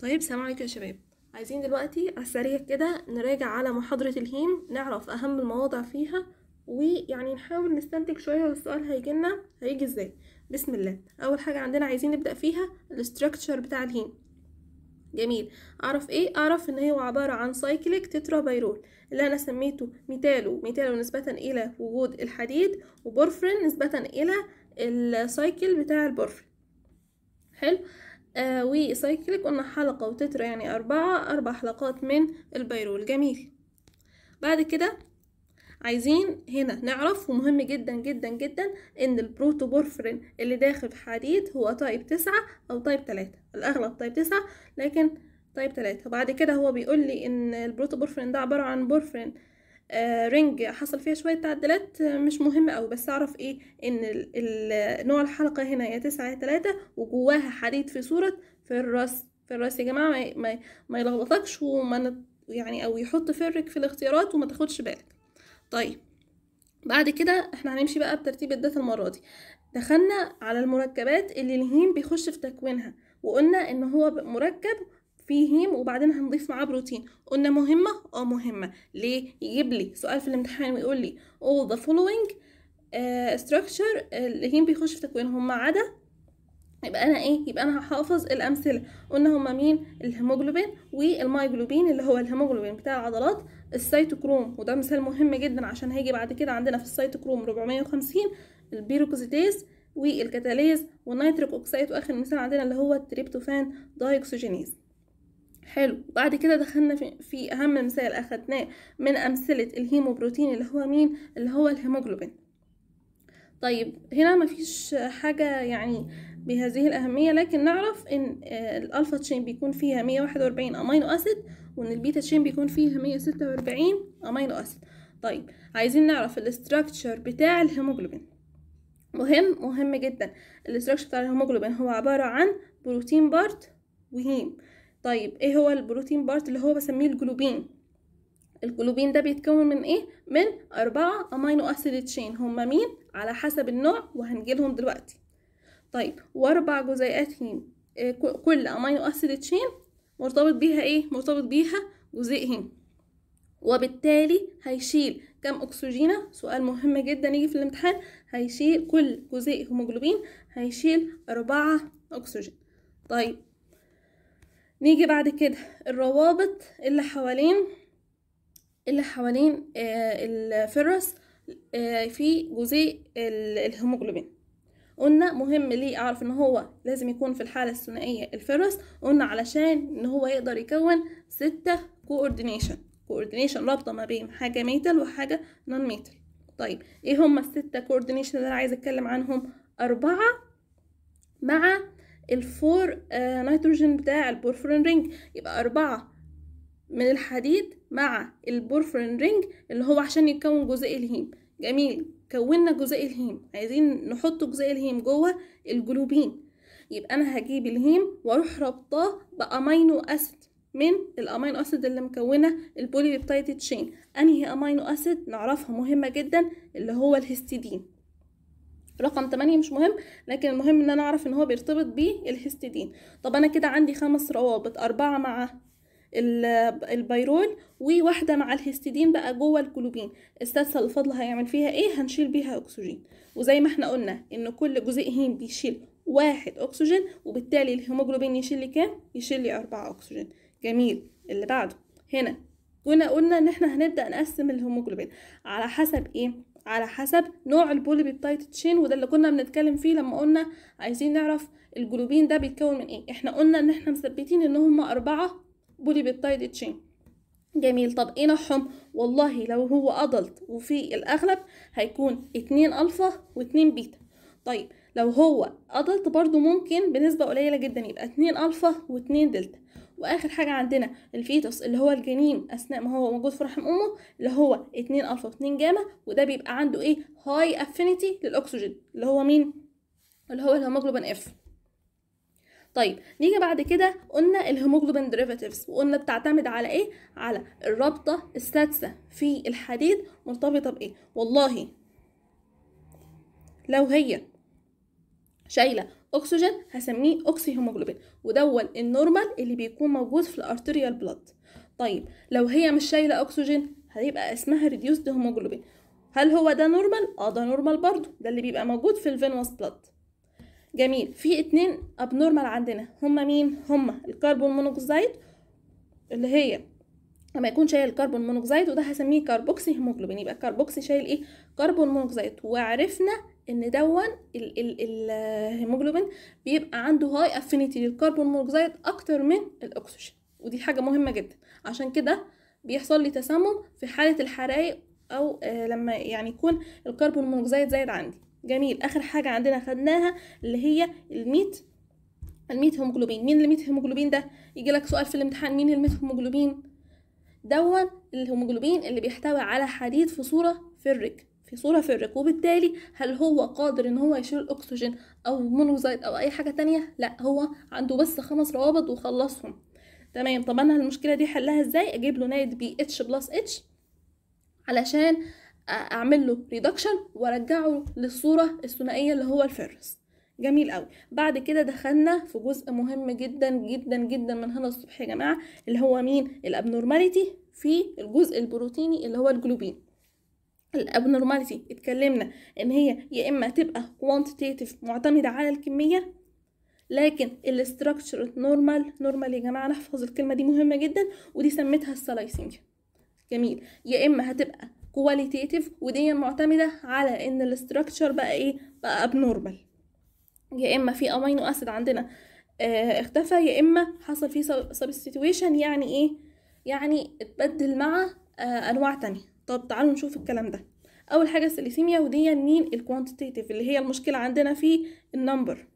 طيب سلام عليكم يا شباب عايزين دلوقتي على السريع كده نراجع على محاضرة الهيم نعرف أهم المواضع فيها ويعني نحاول نستنتج شوية والسؤال هيجيلنا هيجي ازاي بسم الله أول حاجة عندنا عايزين نبدأ فيها الاستراكشر بتاع الهيم جميل اعرف ايه اعرف ان هو عبارة عن سايكليك تترابيرول اللي انا سميته ميتالو ميتالو نسبة الى وجود الحديد وبورفرين نسبة الى السايكل بتاع البورفرين حلو وسايكليك آه، قلنا حلقة وتتر يعني أربعة أربع حلقات من البيرول جميل بعد كده عايزين هنا نعرف ومهم جدا جدا جدا ان البروتوبورفرين اللي داخل في حديد هو طيب تسعة او طيب تلاتة الاغلب طيب تسعة لكن طيب تلاتة وبعد كده هو بيقول لي ان البروتوبورفرين ده عبارة عن بورفرين آه، رنج حصل فيها شوية تعديلات آه، مش مهمة أوي بس أعرف إيه إن نوع الحلقة هنا يا تسعة يا تلاتة وجواها حديد في صورة في الراس في الراس يا جماعة ما, ما, ما يلخبطكش وما يعني أو يحط فرك في الاختيارات وما تاخدش بالك طيب بعد كده احنا هنمشي بقى بترتيب الداتا المرة دي دخلنا على المركبات اللي الهيم بيخش في تكوينها وقلنا ان هو مركب فيهم وبعدين هنضيف معاه بروتين قلنا مهمة اه مهمة ليه يجيب لي سؤال في الامتحان ويقول لي all oh, the following ستراكشر آه، structure آه، اللي بيخش في تكوينهم ما عدا يبقى انا ايه يبقى انا هحافظ الامثله قلنا هما مين الهيموجلوبين والمايجلوبين اللي هو الهيموجلوبين بتاع العضلات السيتوكروم وده مثال مهم جدا عشان هيجي بعد كده عندنا في السيتوكروم 450 البيروكوزيتيز والكاتاليز والنيتريك اوكسيد واخر مثال عندنا اللي هو التريبتوفان دايكسوجينيز حلو بعد كده دخلنا في, في اهم مثال اخدناه من امثله الهيموبروتين اللي هو مين اللي هو الهيموجلوبين طيب هنا مفيش حاجه يعني بهذه الأهمية لكن نعرف إن آه، الألفا تشين بيكون فيها مية واحد وأربعين أمينو أسيد وإن البيتا تشين بيكون فيها مية ستة وأربعين أمينو أسيد طيب عايزين نعرف الاستراكشر بتاع الهيموجلوبين مهم مهم جدا الاستراكشر بتاع الهيموجلوبين هو عبارة عن بروتين بارت وهيم طيب ايه هو البروتين بارت اللي هو بسميه الجلوبين الجلوبين ده بيتكون من ايه من أربعة امينو اسيد تشين هما مين على حسب النوع وهنجيلهم دلوقتي طيب واربع جزيئات هيم آه، كل امينو اسيد تشين مرتبط بيها ايه مرتبط بيها جزيء هيم وبالتالي هيشيل كم اكسجينة سؤال مهم جدا يجي في الامتحان هيشيل كل جزيء هيموجلوبين هيشيل أربعة اكسجين طيب نيجي بعد كده الروابط اللي حوالين اللي حوالين آه، الفرس آه، في جزيء الهيموجلوبين قلنا مهم ليه اعرف ان هو لازم يكون في الحالة الثنائية الفرس قلنا علشان ان هو يقدر يكون ستة كوردينيشن كوردينيشن رابطة ما بين حاجة ميتال وحاجة نون ميتال طيب ايه هما الستة كوردينيشن اللي انا عايز اتكلم عنهم اربعة مع الفور آه، نيتروجين بتاع البورفرين رينج يبقى أربعة من الحديد مع البورفرين رينج اللي هو عشان يتكون جزء الهيم جميل كونا جزء الهيم عايزين نحط جزء الهيم جوه الجلوبين يبقى انا هجيب الهيم واروح ربطاه بامينو اسيد من الامينو اسيد اللي مكونه البولي تشين انهي امينو اسيد نعرفها مهمه جدا اللي هو الهستيدين رقم 8 مش مهم لكن المهم ان انا اعرف ان هو بيرتبط بالهيستيدين طب انا كده عندي خمس روابط اربعه مع البيرول وواحدة مع الهستيدين بقى جوه الكلوبين السادسة الفضل هيعمل فيها ايه هنشيل بيها اكسجين وزي ما احنا قلنا ان كل جزيء هيم بيشيل واحد اكسجين وبالتالي الهيموجلوبين يشيل لي كام يشيل لي اربعة اكسجين جميل اللي بعده هنا كنا قلنا ان احنا هنبدأ نقسم الهيموجلوبين على حسب ايه على حسب نوع البوليبيبتايد تشين وده اللي كنا بنتكلم فيه لما قلنا عايزين نعرف الجلوبين ده بيتكون من ايه احنا قلنا ان احنا مثبتين ان هم اربعه بوليبيبتايد تشين جميل طب ايه نوعهم والله لو هو ادلت وفي الاغلب هيكون اتنين الفا واتنين بيتا طيب لو هو ادلت برضو ممكن بنسبه قليله جدا يبقى اتنين الفا واتنين دلتا واخر حاجه عندنا الفيتوس اللي هو الجنين اثناء ما هو موجود في رحم امه اللي هو 2 الفا 2 جاما وده بيبقى عنده ايه هاي افينيتي للاكسجين اللي هو مين اللي هو الهيموجلوبين اف طيب نيجي بعد كده قلنا الهيموجلوبين ديريفاتيفز وقلنا بتعتمد على ايه على الرابطه السادسه في الحديد مرتبطه بايه والله لو هي شايله اكسجين هسميه اوكسي هيموجلوبين ودول النورمال اللي بيكون موجود في الارتيريال بلاد طيب لو هي مش شايله اكسجين هيبقى اسمها ريديوسد هيموجلوبين هل هو ده نورمال اه ده نورمال برضو ده اللي بيبقى موجود في الفينوس بلاد جميل في اتنين ابنورمال عندنا هما مين هما الكربون مونوكسيد اللي هي لما يكون شايل كربون مونوكسيد وده هسميه كربوكسي هيموجلوبين يبقى الكربوكسي شايل ايه كربون مونوكسيد وعرفنا ان دون الهيموجلوبين بيبقى عنده هاي افينيتي للكربون مونوكسيد اكتر من الاكسجين ودي حاجه مهمه جدا عشان كده بيحصل لي تسمم في حاله الحرائق او آه، لما يعني يكون الكربون مونوكسيد زايد عندي جميل اخر حاجه عندنا خدناها اللي هي الميت الميت هيموجلوبين مين الميت هيموجلوبين ده يجي لك سؤال في الامتحان مين الميت هيموجلوبين دون الهيموجلوبين اللي بيحتوي على حديد في صورة في الرك في صورة في الرك وبالتالي هل هو قادر ان هو يشيل الاكسجين او مونوزايد او اي حاجة تانية لا هو عنده بس خمس روابط وخلصهم تمام طب انا المشكلة دي حلها ازاي اجيب له نايت بي اتش بلس اتش علشان اعمل له ريدكشن وارجعه للصورة الثنائية اللي هو الفيرست جميل قوي بعد كده دخلنا في جزء مهم جدا جدا جدا من هنا الصبح يا جماعه اللي هو مين الابنورماليتي في الجزء البروتيني اللي هو الجلوبين الابنورماليتي اتكلمنا ان هي يا اما تبقى كوانتيتيف معتمده على الكميه لكن الاستراكشر نورمال نورمال يا جماعه نحفظ الكلمه دي مهمه جدا ودي سميتها السلايسنج جميل يا اما هتبقى كواليتيتيف ودي معتمده على ان الاستراكشر بقى ايه بقى ابنورمال يا اما في امينو اسيد عندنا آه، اختفى يا اما حصل فيه سبستيتويشن يعني ايه يعني اتبدل مع آه، انواع تانية طب تعالوا نشوف الكلام ده اول حاجه السليسيميا ودي مين يعني الكوانتيتيف اللي هي المشكله عندنا في النمبر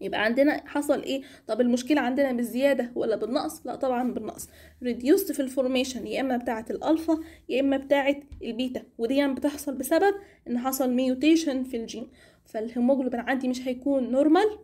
يبقى عندنا حصل ايه طب المشكله عندنا بالزياده ولا بالنقص لا طبعا بالنقص ريديوست في الفورميشن يا اما بتاعه الالفا يا اما بتاعه البيتا ودي يعني بتحصل بسبب ان حصل ميوتيشن في الجين فالهيموجلوبين عندي مش هيكون نورمال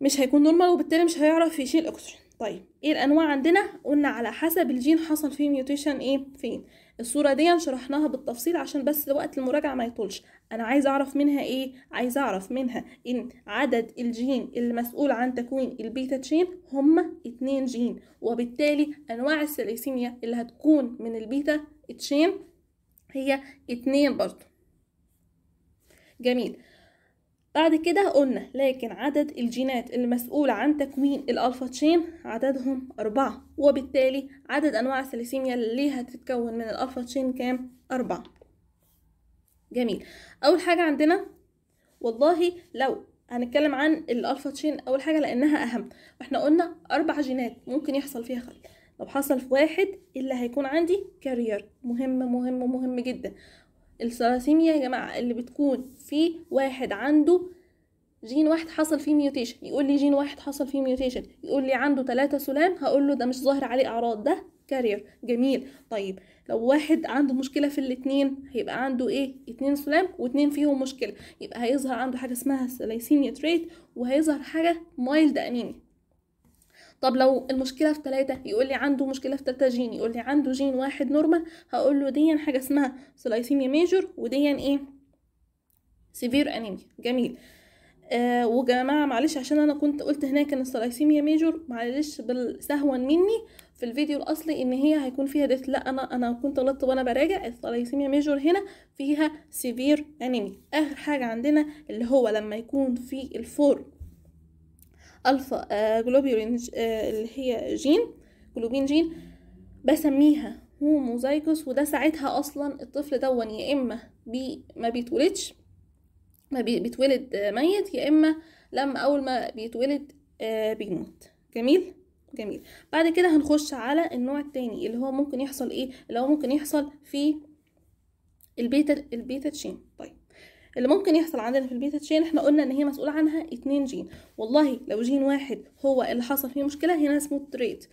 مش هيكون نورمال وبالتالي مش هيعرف يشيل اكسجين طيب ايه الانواع عندنا قلنا على حسب الجين حصل فيه ميوتيشن ايه فين الصوره دي شرحناها بالتفصيل عشان بس وقت المراجعه ما يطولش انا عايز اعرف منها ايه عايز اعرف منها ان عدد الجين المسؤول عن تكوين البيتا تشين هما اتنين جين وبالتالي انواع الثلاسيميا اللي هتكون من البيتا تشين هي اتنين برضه جميل بعد كده قلنا لكن عدد الجينات المسؤولة عن تكوين الألفا تشين عددهم أربعة وبالتالي عدد أنواع السليسيميا اللي هتتكون من الألفا تشين كام؟ أربعة جميل أول حاجة عندنا والله لو هنتكلم عن الألفا تشين أول حاجة لأنها أهم واحنا قلنا أربع جينات ممكن يحصل فيها خلل لو حصل في واحد اللي هيكون عندي كارير مهم مهم مهم جدا الثلاسيميا يا جماعة اللي بتكون في واحد عنده جين واحد حصل فيه ميوتيشن يقول لي جين واحد حصل فيه ميوتيشن يقول لي عنده ثلاثة سلام هقول له ده مش ظاهر عليه أعراض ده كارير جميل طيب لو واحد عنده مشكلة في الاتنين هيبقى عنده ايه اتنين سلام واتنين فيهم مشكلة يبقى هيظهر عنده حاجة اسمها سلايسيميا تريت وهيظهر حاجة مايلد أنيميا طب لو المشكله في ثلاثه يقول لي عنده مشكله في ثلاثه جين يقول لي عنده جين واحد نورمال هقول له دي حاجه اسمها سلايسيميا ميجور ودي ايه سيفير انيميا جميل آه وجماعة معلش عشان انا كنت قلت هناك ان السلايسيميا ميجور معلش بالسهوا مني في الفيديو الاصلي ان هي هيكون فيها ديث لا انا انا كنت غلطت وانا براجع السلايسيميا ميجور هنا فيها سيفير انيميا اخر حاجه عندنا اللي هو لما يكون في الفورم الفا جلوبيولين آه، آه، اللي هي جين جلوبين جين بسميها هوموزايجوس وده ساعتها اصلا الطفل دون يا اما بي ما بيتولدش ما بي بيتولد آه، ميت يا اما لما اول ما بيتولد بيموت جميل جميل بعد كده هنخش على النوع التاني اللي هو ممكن يحصل ايه اللي هو ممكن يحصل في البيتا البيتا تشين طيب اللي ممكن يحصل عندنا في البيتا تشين احنا قلنا ان هي مسؤولة عنها اتنين جين والله لو جين واحد هو اللي حصل فيه مشكلة هنا اسمه تريت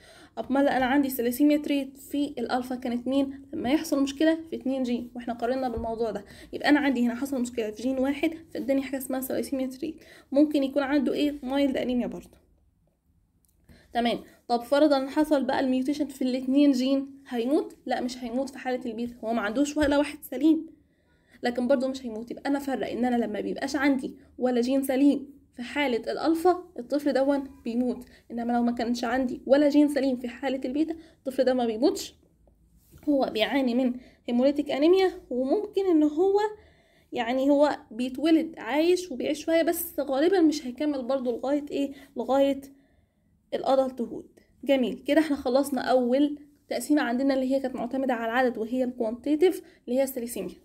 امال انا عندي ثلاثيميا تريت في الالفا كانت مين لما يحصل مشكلة في اتنين جين واحنا قارنا بالموضوع ده يبقى انا عندي هنا حصل مشكلة في جين واحد فاداني حاجة اسمها ثلاثيميا تريت ممكن يكون عنده ايه مايلد انيميا برضه تمام طب فرضا حصل بقى الميوتيشن في الاتنين جين هيموت لا مش هيموت في حالة البيتا هو ما عندوش ولا واحد سليم لكن برضو مش هيموت يبقى انا فرق ان انا لما بيبقاش عندي ولا جين سليم في حالة الألفا الطفل دون بيموت إنما لو ما كانش عندي ولا جين سليم في حالة البيتا الطفل ده ما بيموتش هو بيعاني من هيموليتيك أنيميا وممكن إن هو يعني هو بيتولد عايش وبيعيش شوية بس غالبا مش هيكمل برضو لغاية إيه لغاية الأدلت هود جميل كده احنا خلصنا أول تقسيمة عندنا اللي هي كانت معتمدة على العدد وهي الكوانتيتيف اللي هي السليسيميا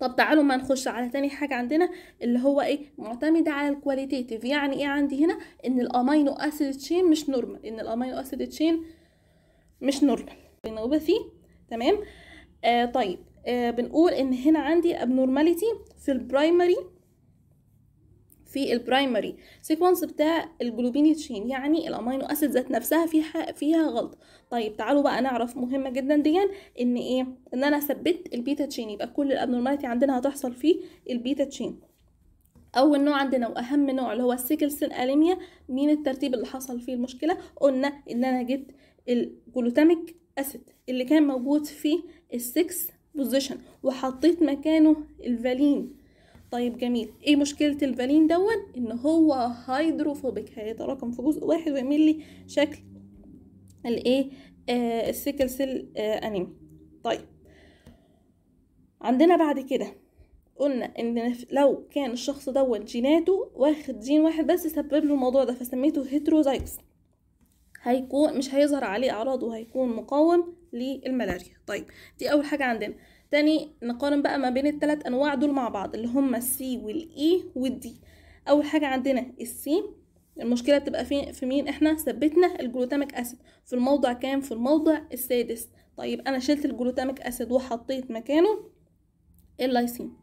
طب تعالوا ما نخش على تاني حاجة عندنا اللي هو ايه معتمدة على الكواليتيتيف يعني ايه عندي هنا ان الامينو اسيد تشين مش نورمال ان الامينو اسيد تشين مش نورمال بنوبثي تمام آه طيب آه بنقول ان هنا عندي ابنورماليتي في البرايمري في البرايمري سيكونس بتاع الجلوبين تشين يعني الامينو اسيد ذات نفسها فيها فيها غلط طيب تعالوا بقى نعرف مهمه جدا دي ان ايه ان انا ثبت البيتا تشين يبقى كل الابنورماليتي عندنا هتحصل في البيتا تشين اول نوع عندنا واهم نوع اللي هو السيكل سيل انيميا مين الترتيب اللي حصل فيه المشكله قلنا ان انا جبت الجلوتاميك اسيد اللي كان موجود في السكس بوزيشن وحطيت مكانه الفالين طيب جميل ايه مشكلة الفالين دون ان هو هيدروفوبيك هيتراكم في جزء واحد ويعمل لي شكل الايه آه السيكل سيل آه انيمي طيب عندنا بعد كده قلنا ان لو كان الشخص دون جيناته واخد جين واحد بس سبب له الموضوع ده فسميته هيتروزايكس هيكون مش هيظهر عليه اعراض وهيكون مقاوم للملاريا طيب دي اول حاجه عندنا تاني نقارن بقى ما بين التلات انواع دول مع بعض اللي هما السي والاي e والدي اول حاجه عندنا السي المشكله بتبقى في في مين احنا ثبتنا الجلوتاميك اسيد في الموضع كام في الموضع السادس طيب انا شلت الجلوتاميك اسيد وحطيت مكانه اللايسين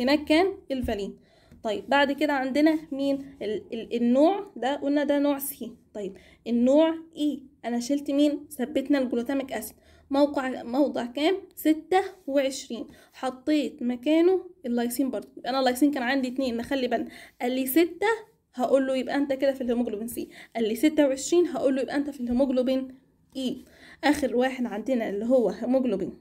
هناك كان الفالين طيب بعد كده عندنا مين ال ال النوع ده قلنا ده نوع سي طيب النوع اي e، انا شلت مين ثبتنا الجلوتاميك اسيد موقع موضع كام ستة وعشرين حطيت مكانه اللايسين برضه انا اللايسين كان عندي اتنين نخلي بالنا قال لي ستة هقول له يبقى انت كده في الهيموجلوبين سي قال لي ستة وعشرين هقول له يبقى انت في الهيموجلوبين اي e. اخر واحد عندنا اللي هو هيموجلوبين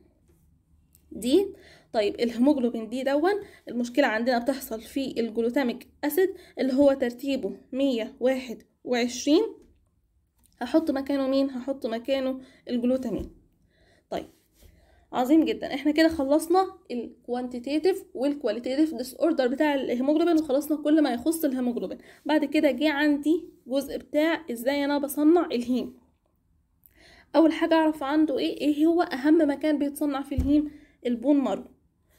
دي طيب الهيموجلوبين دي دون المشكلة عندنا بتحصل في الجلوتاميك أسيد اللي هو ترتيبه مية واحد وعشرين هحط مكانه مين هحط مكانه الجلوتامين طيب عظيم جدا احنا كده خلصنا الكوانتيتيف والكواليتيتيف ديس اوردر بتاع الهيموجلوبين وخلصنا كل ما يخص الهيموجلوبين بعد كده جه عندي جزء بتاع ازاي انا بصنع الهيم اول حاجه اعرف عنده ايه ايه هو اهم مكان بيتصنع في الهيم البون مارو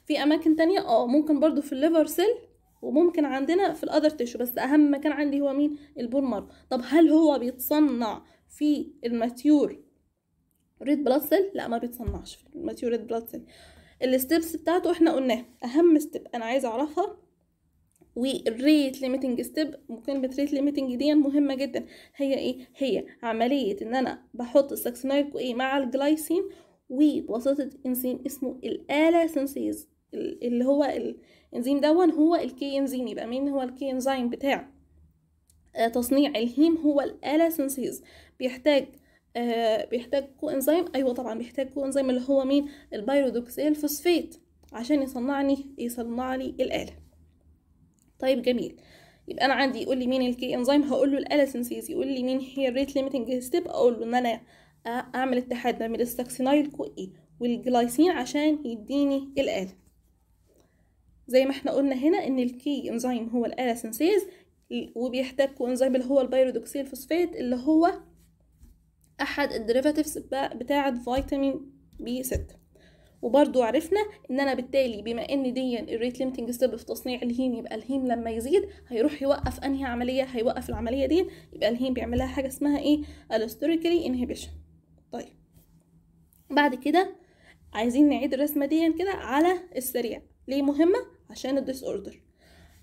في اماكن تانية اه ممكن برضو في الليفر سيل وممكن عندنا في الاذر تيشو بس اهم مكان عندي هو مين البون مارو طب هل هو بيتصنع في الماتيور ريد بلاد سيل لا ما بيتصنعش في الماتيور ريد بلاد سيل الستبس بتاعته احنا قلناها اهم ستيب انا عايزه اعرفها والريت ليميتنج ستيب ممكن بتريت ليميتنج دي مهمه جدا هي ايه هي عمليه ان انا بحط السكسنايل ايه مع الجلايسين وبواسطه انزيم اسمه الالاسنسيز اللي هو الانزيم دون هو الكي انزيم يبقى مين هو الكي انزيم بتاع آه، تصنيع الهيم هو الالاسنسيز بيحتاج آه بيحتاج كو انزيم ايوه طبعا بيحتاج كو انزيم اللي هو مين البيرودوكسيل فوسفيت عشان يصنعني يصنع لي الاله طيب جميل يبقى انا عندي يقول لي مين الكي انزيم هقول له الالاسنسيز يقول لي مين هي الريت ليميتنج ستيب اقول له ان انا آه، اعمل اتحاد ما بين الساكسينايل كو اي والجلايسين عشان يديني الاله زي ما احنا قلنا هنا ان الكي انزيم هو الالاسنسيز وبيحتاج انزيم اللي هو البيرودوكسيل فوسفات اللي هو احد الديريفاتيفز بتاعه فيتامين بي 6 وبرضو عرفنا ان انا بالتالي بما ان دي الريت ليمتنج ستيب في تصنيع الهيم يبقى الهيم لما يزيد هيروح يوقف انهي عمليه هيوقف العمليه دي يبقى الهيم بيعملها حاجه اسمها ايه الستوريكلي انهبيشن طيب بعد كده عايزين نعيد الرسمه دي كده على السريع ليه مهمه عشان الديس اوردر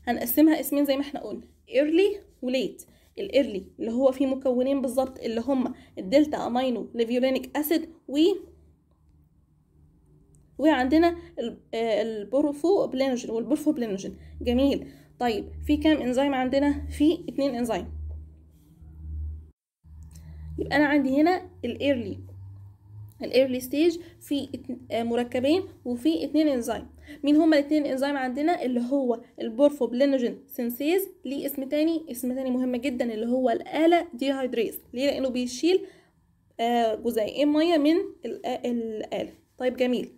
هنقسمها اسمين زي ما احنا قلنا ايرلي وليت الايرلي اللي هو فيه مكونين بالظبط اللي هما الدلتا امينو ليفيولينيك اسيد و وعندنا والبروفو آه، بلينوجين جميل طيب في كام انزيم عندنا في اتنين انزيم يبقى انا عندي هنا الايرلي الايرلي ستيج في آه، مركبين وفي اتنين انزيم مين هما الاثنين انزيم عندنا اللي هو البورفوبلينوجين سينسيز ليه اسم تاني اسم تاني مهم جدا اللي هو الآلة ديهايدريز ليه لأنه بيشيل آه، جزيئين مية من آه، الآلة طيب جميل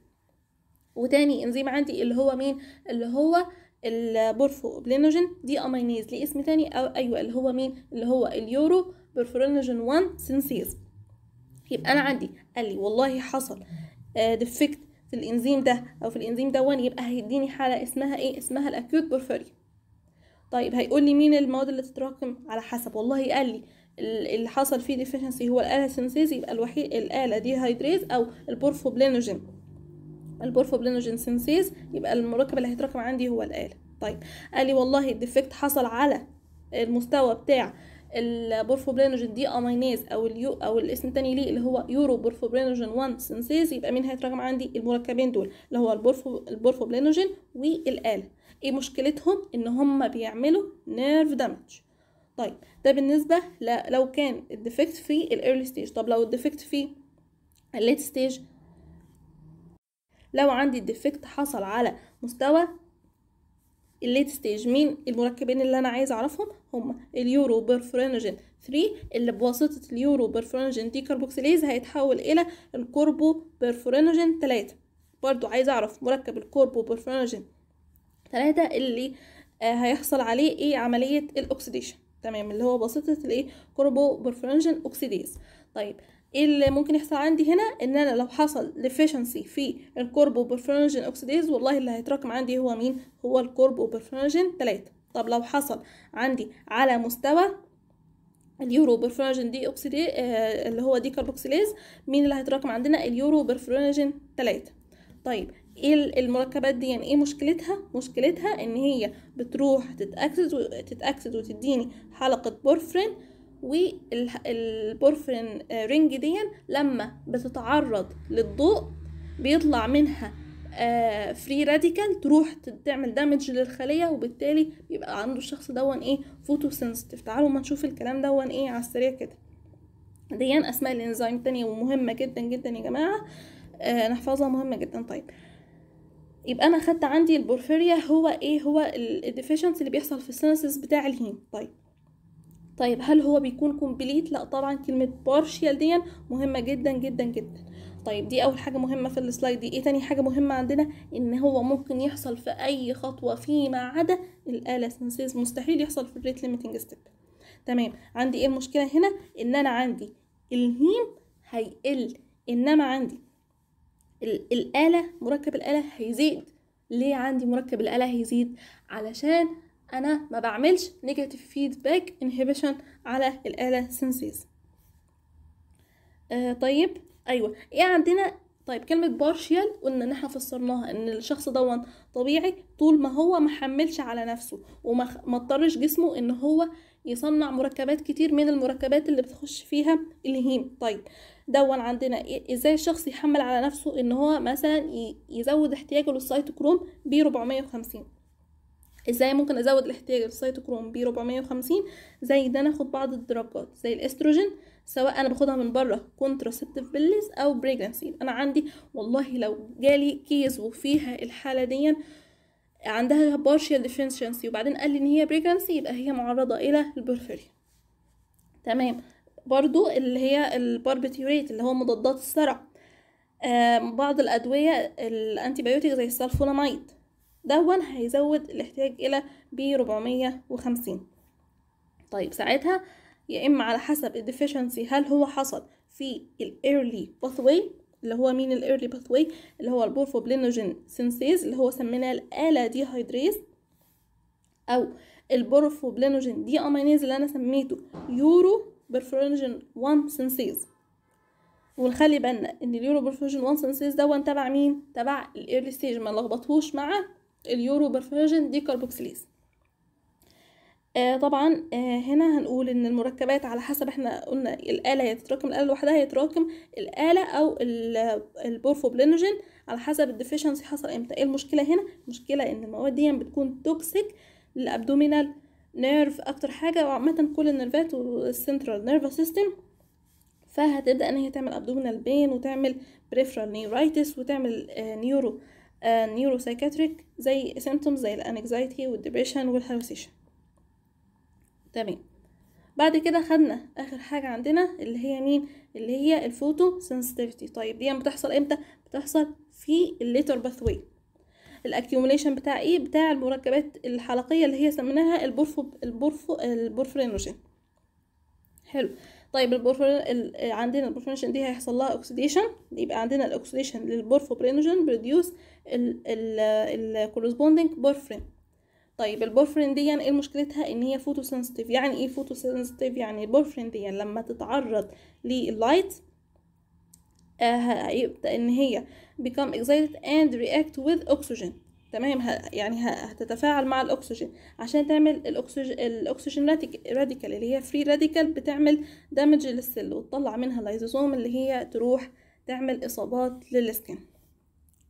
وتاني انزيم عندي اللي هو مين اللي هو البورفوبلينوجين دي امينيز ليه اسم تاني أو ايوه اللي هو مين اللي هو اليورو بورفورينوجين 1 سينسيز يبقى انا عندي قال لي والله حصل ديفكت آه، في الانزيم ده او في الانزيم دون يبقى هيديني حاله اسمها ايه اسمها الاكيوت بورفيريا طيب هيقول لي مين المواد اللي تتراكم على حسب والله قال لي اللي حصل فيه ديفيشنسي هو الاله سينثيز يبقى الوحيد الاله دي هيدريز او البورفوبلينوجين البورفوبلينوجين سينثيز يبقى المركب اللي هيتراكم عندي هو الاله طيب قال لي والله الديفكت حصل على المستوى بتاع البورفوبلينوجين دي اميناز او اليو او الاسم التاني ليه اللي هو يورو بورفوبلينوجين 1 سينثيز يبقى مين هيتراكم عندي المركبين دول اللي هو البورفو البورفوبلينوجين والاله ايه مشكلتهم ان هم بيعملوا نيرف دامج طيب ده بالنسبه لو كان الديفكت في الايرلي ستيج طب لو الديفكت في الليت ستيج لو عندي الديفكت حصل على مستوى الليت ستيج مين المركبين اللي انا عايز اعرفهم هم اليورو برفرينوجين 3 اللي بواسطه اليورو برفرينوجين دي كربوكسيليز هيتحول الى الكوربو برفرينوجين 3 برضو عايز اعرف مركب الكوربو برفرينوجين 3 اللي آه هيحصل عليه ايه عمليه الاكسديشن تمام اللي هو بواسطه الايه كوربو برفرينوجين اوكسيديز طيب ايه اللي ممكن يحصل عندي هنا ان انا لو حصل ديفيشنسي في الكوربوبرفنوجين اوكسيديز والله اللي هيتراكم عندي هو مين هو الكوربوبرفنوجين 3 طب لو حصل عندي على مستوى اليورو برفلوجين دي اوكسيدي آه اللي هو دي كاربوكسيليز مين اللي هيتراكم عندنا اليورو برفلوجين 3 طيب ايه المركبات دي يعني ايه مشكلتها مشكلتها ان هي بتروح تتاكسد وتتاكسد وتديني حلقه بورفرين والبورفرين رينج دي لما بتتعرض للضوء بيطلع منها فري آه، راديكال تروح تعمل دامج للخليه وبالتالي بيبقى عنده الشخص دون ايه فوتو سنسيتيف تعالوا ما نشوف الكلام دون ايه على السريع كده ديان اسماء الانزيم تانية ومهمه جدا جدا يا جماعه آه، نحفظها مهمه جدا طيب يبقى انا خدت عندي البورفيريا هو ايه هو الديفيشنس اللي بيحصل في السينسس بتاع الهيم طيب طيب هل هو بيكون كومبليت لا طبعا كلمه بارشال دي مهمه جدا جدا جدا طيب دي اول حاجه مهمه في السلايد دي ايه تاني حاجه مهمه عندنا ان هو ممكن يحصل في اي خطوه فيما عدا الاله سنسيز مستحيل يحصل في الريت ليميتنج ستيب تمام عندي ايه المشكله هنا ان انا عندي الهيم هيقل انما عندي الاله مركب الاله هيزيد ليه عندي مركب الاله هيزيد علشان انا ما بعملش نيجاتيف فيدباك انهبيشن على الاله سنسيز آه طيب ايوه ايه عندنا طيب كلمة بارشيال قلنا ان احنا فسرناها ان الشخص ده طبيعي طول ما هو ما حملش على نفسه وما اضطرش جسمه ان هو يصنع مركبات كتير من المركبات اللي بتخش فيها الهيم طيب دون عندنا إيه؟ ازاي الشخص يحمل على نفسه ان هو مثلا يزود احتياجه للسيتوكروم ب 450 ازاي ممكن ازود الاحتياج للسيتوكروم ب 450 زي ده ناخد بعض الدرجات زي الاستروجين سواء انا باخدها من بره كونتراسبتيف بيلز او بريجنسي انا عندي والله لو جالي كيس وفيها الحاله دي عندها بارشال ديفينشنسي وبعدين قال لي ان هي بريجنسي يبقى هي معرضه الى البورفيريا تمام برضو اللي هي الباربيتيوريت اللي هو مضادات الصرع آه بعض الادويه الانتيبيوتيك زي السلفوناميد دون هيزود الاحتياج إلى ب 450 طيب ساعتها يا إما على حسب الديفيشنسي هل هو حصل في الايرلي باثواي اللي هو مين الايرلي باثواي اللي هو البورفوبلينوجين سينسيز اللي هو سميناه الآلة دي هيدريز أو البورفوبلينوجين دي أمينيز اللي أنا سميته يورو برفلينوجين 1 سينسيز ونخلي بالنا ان اليورو برفيوجن 1 سينسيز ده تبع مين تبع الايرلي ستيج ما لخبطهوش مع اليورو برفيوجين دي كاربوكسيليز آه طبعا آه هنا هنقول ان المركبات على حسب احنا قلنا الاله هي تتراكم الاله لوحدها هي تتراكم الاله او البورفوبلينوجين على حسب الديفيشنسي حصل امتى ايه المشكله هنا المشكله ان المواد دي بتكون توكسيك للابدومينال نيرف اكتر حاجه وعامه كل النيرفات والسنترال نيرف سيستم فهتبدا ان هي تعمل ابدومينال بين وتعمل بريفرال نيورايتس وتعمل آه نيورو نيوروسايكاتريك زي سيمتومز زي الانكزايتي والدبريشن والهلوسيشن تمام بعد كده خدنا اخر حاجه عندنا اللي هي مين اللي هي الفوتو سنسيتيفيتي طيب دي بتحصل امتى بتحصل في الليتر باثوي الاكيوميليشن بتاع ايه بتاع المركبات الحلقيه اللي هي سميناها البورفو البورفو البورفرينوجين حلو طيب البورفرين آه، عندنا البورفوريشن دي هيحصل لها اوكسيديشن يبقى عندنا الاوكسيديشن للبورفوبرينوجين بريديوس كورسبوندينج آه، بورفرين طيب البورفرين دي يعني ايه مشكلتها ان هي فوتو سنسيتيف يعني ايه فوتو سنسيتيف يعني البورفرين دي يعني لما تتعرض لللايت آه، هيبدا ان هي become excited and react with oxygen تمام يعني هتتفاعل مع الاكسجين عشان تعمل الاكسجين الاكسجين راديكال اللي هي فري راديكال بتعمل دامج للسل وتطلع منها لايزوزوم اللي هي تروح تعمل اصابات للسكن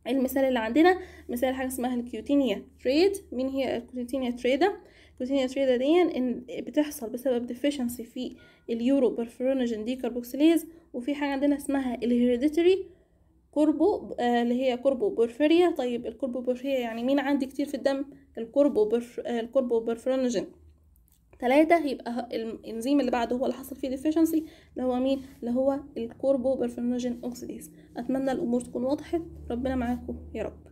المثال اللي عندنا مثال حاجه اسمها الكيوتينيا تريد مين هي الكيوتينيا تريدا الكيوتينيا تريدا دي ان بتحصل بسبب ديفيشنسي في اليورو دي ديكربوكسيليز وفي حاجه عندنا اسمها الهيريديتري كوربو آه اللي هي كوربو بورفيريا طيب الكوربو بورفيريا يعني مين عندي كتير في الدم الكوربو برف... آه الكوربو بورفرينوجين ثلاثة يبقى الانزيم اللي بعده هو اللي حصل فيه ديفيشنسي اللي هو مين اللي هو الكوربو برفرينوجين اوكسيديز اتمنى الامور تكون وضحت ربنا معاكم يا رب